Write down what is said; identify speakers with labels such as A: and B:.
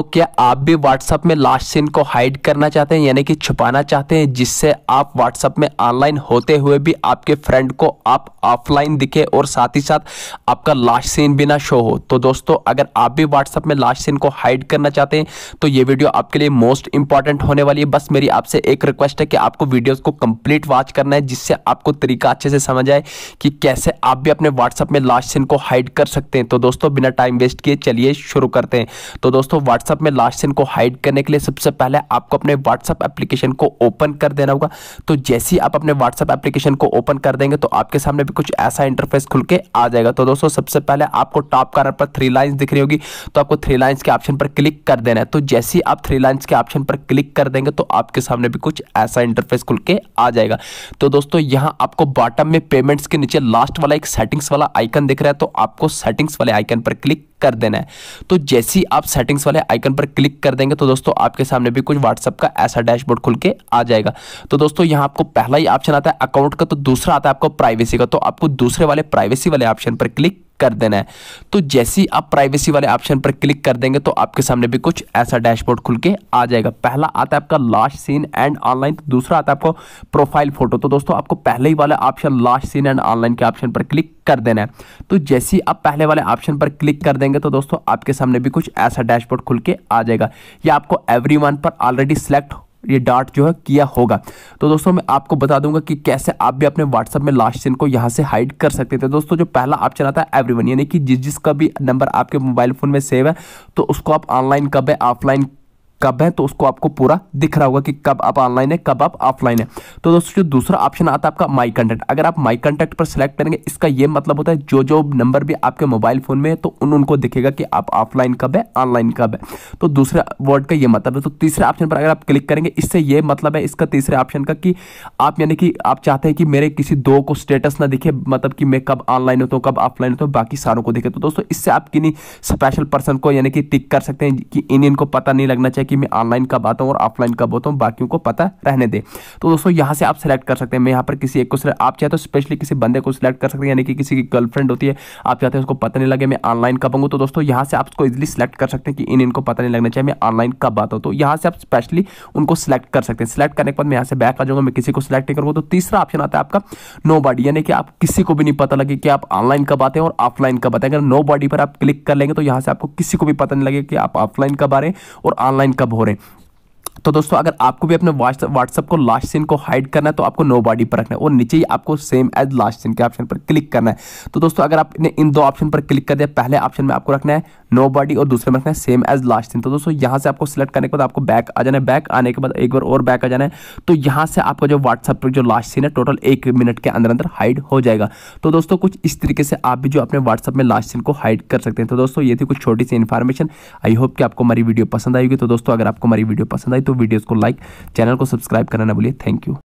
A: तो क्या आप भी व्हाट्सएप में लास्ट सीन को हाइड करना चाहते हैं यानी कि छुपाना चाहते हैं जिससे आप व्हाट्सएप में ऑनलाइन होते हुए भी आपके फ्रेंड को आप ऑफलाइन दिखे और साथ ही साथ आपका लास्ट सीन भी ना शो हो तो दोस्तों अगर आप भी व्हाट्सअप में लास्ट सीन को हाइड करना चाहते हैं तो ये वीडियो आपके लिए मोस्ट इंपॉर्टेंट होने वाली है बस मेरी आपसे एक रिक्वेस्ट है कि आपको वीडियोज़ को कंप्लीट वॉच करना है जिससे आपको तरीका अच्छे से समझ आए कि कैसे आप भी अपने व्हाट्सएप में लास्ट सीन को हाइड कर सकते हैं तो दोस्तों बिना टाइम वेस्ट किए चलिए शुरू करते हैं तो दोस्तों व्हाट्सएप व्हाट्सअप में लास्ट सीन को हाइड करने के लिए सबसे पहले आपको अपने व्हाट्सअप एप्लीकेशन को ओपन कर देना होगा तो जैसे ही आप अपने व्हाट्सअप एप्लीकेशन को ओपन कर देंगे तो आपके सामने भी कुछ ऐसा इंटरफेस खुल के आ जाएगा तो दोस्तों सबसे पहले आपको टॉप कार्नर पर थ्री लाइन्स दिख रही होगी तो आपको थ्री लाइन्स के ऑप्शन पर क्लिक कर देना है तो जैसे ही आप थ्री लाइन्स के ऑप्शन पर क्लिक कर देंगे तो आपके सामने भी कुछ ऐसा इंटरफेस खुल के आ जाएगा तो दोस्तों यहाँ आपको बॉटम में पेमेंट्स के नीचे लास्ट वाला एक सेटिंग्स वाला आइकन दिख रहा है तो आपको सेटिंग्स वाले आइकन पर क्लिक कर देना है तो जैसे ही आप सेटिंग्स वाले आइकन पर क्लिक कर देंगे तो दोस्तों आपके सामने भी कुछ व्हाट्सअप का ऐसा डैशबोर्ड खुल के आ जाएगा तो दोस्तों यहाँ आपको पहला ही ऑप्शन आता है अकाउंट का तो दूसरा आता है आपको प्राइवेसी का तो आपको दूसरे वाले प्राइवेसी वाले ऑप्शन पर क्लिक कर देना है तो जैसे ही आप प्राइवेसी वाले ऑप्शन पर क्लिक कर देंगे तो आपके सामने भी कुछ ऐसा डैशबोर्ड खुल के आ जाएगा पहला आता है आपका लास्ट सीन एंड ऑनलाइन दूसरा आता है आपको प्रोफाइल फोटो तो दोस्तों आपको पहले ही वाला option last seen and online के ऑप्शन पर क्लिक कर देना है तो जैसे ही आप पहले वाले ऑप्शन पर क्लिक कर देंगे तो दोस्तों आपके सामने भी कुछ ऐसा डैशबोर्ड खुल के आ जाएगा या आपको एवरी पर ऑलरेडी सिलेक्ट ये डार्ट जो है किया होगा तो दोस्तों मैं आपको बता दूंगा कि कैसे आप भी अपने व्हाट्सअप में लास्ट सीन को यहाँ से हाइड कर सकते थे दोस्तों जो पहला ऑप्शन आता है एवरीवन यानी कि जिस जिसका भी नंबर आपके मोबाइल फ़ोन में सेव है तो उसको आप ऑनलाइन कब है ऑफलाइन कब है तो उसको आपको पूरा दिख रहा होगा कि कब आप ऑनलाइन है कब आप ऑफलाइन है तो दोस्तों जो दूसरा ऑप्शन आता है आपका माई कंटेक्ट अगर आप माई कंटेक्ट पर सिलेक्ट करेंगे इसका ये मतलब होता है जो जो नंबर भी आपके मोबाइल फ़ोन में है तो उन उनको दिखेगा कि आप ऑफलाइन कब है ऑनलाइन कब है तो दूसरे वर्ड का ये मतलब है तो तीसरे ऑप्शन पर अगर आप क्लिक करेंगे इससे ये मतलब है इसका तीसरे ऑप्शन का कि आप यानी कि आप चाहते हैं कि मेरे किसी दो को स्टेटस ना दिखे मतलब कि मैं कब ऑनलाइन होता हूँ कब ऑफलाइन होता हूँ बाकी सारों को दिखे तो दोस्तों इससे आप किन्हीं स्पेशल पर्सन को यानी कि टिक कर सकते हैं कि इन इनको पता नहीं लगना चाहिए कि मैं ऑनलाइन कब आता हूँ और ऑफलाइन कब होता हूँ बाकी को पता रहने दे तो दोस्तों यहाँ से आप सेलेक्ट कर सकते हैं मैं यहाँ पर किसी एक को सिलेक्ट आप चाहे तो स्पेशली किसी बंदे को सिलेक्ट कर सकते हैं यानी कि किसी की गर्लफ्रेंड होती है आप चाहते हैं उसको पता नहीं लगे मैं ऑनलाइन कब आऊँगा तो दोस्तों यहाँ से आप उसको इजिली सिलेक्ट कर सकते हैं कि इन इनको पता नहीं लगना चाहिए मैं ऑनलाइन कब आता हूँ तो यहाँ से आप स्पेशली उनको सिलेक्ट कर सकते हैं सिलेक्ट करने के बाद मैं यहाँ से बैक आ जाऊँगा मैं किसी को सिलेक्ट नहीं करूँगा तो तीसरा ऑप्शन आता है आपका नो बॉडी यानी कि आप किसी को भी नहीं पता लगे कि आप ऑनलाइन कब आते हैं और ऑफलाइन कब आते हैं अगर नो बॉडी पर आप क्लिक कर लेंगे तो यहाँ से आपको किसी को भी पता नहीं लगे कि आप ऑफलाइन कब आ रहे हैं और ऑनलाइन कब हो रहे हैं तो दोस्तों अगर आपको भी अपने व्हाट्सअप को लास्ट सीन को हाइड करना है तो आपको नो बॉडी पर रखना है और नीचे ही आपको सेम एज लास्ट सीन के ऑप्शन पर क्लिक करना है तो दोस्तों अगर आपने इन दो ऑप्शन पर क्लिक कर दिया पहले ऑप्शन में आपको रखना है नो बॉडी और दूसरे में रखना है सेम एज लास्ट सीन तो दोस्तों यहाँ से आपको सिलेक्ट करने के बाद आपको बैक आ जाना है बैक आने के बाद एक बार और बैक आ जाना है तो यहाँ से आपका जो व्हाट्सअप पर जो लास्ट सीन है टोटल एक मिनट के अंदर अंदर हाइड हो जाएगा तो दोस्तों कुछ इस तरीके से आप भी जो अपने व्हाट्सअप में लास्ट सीन को हाइड कर सकते हैं तो दोस्तों ये थी कुछ छोटी सी इन्फॉर्मेशन आई होप कि आपको हमारी वीडियो पसंद आएगी तो दोस्तों अगर आपको हमारी वीडियो पसंद आई तो वीडियोज़ को लाइक चैनल को सब्सक्राइब करना ना भूलिए थैंक यू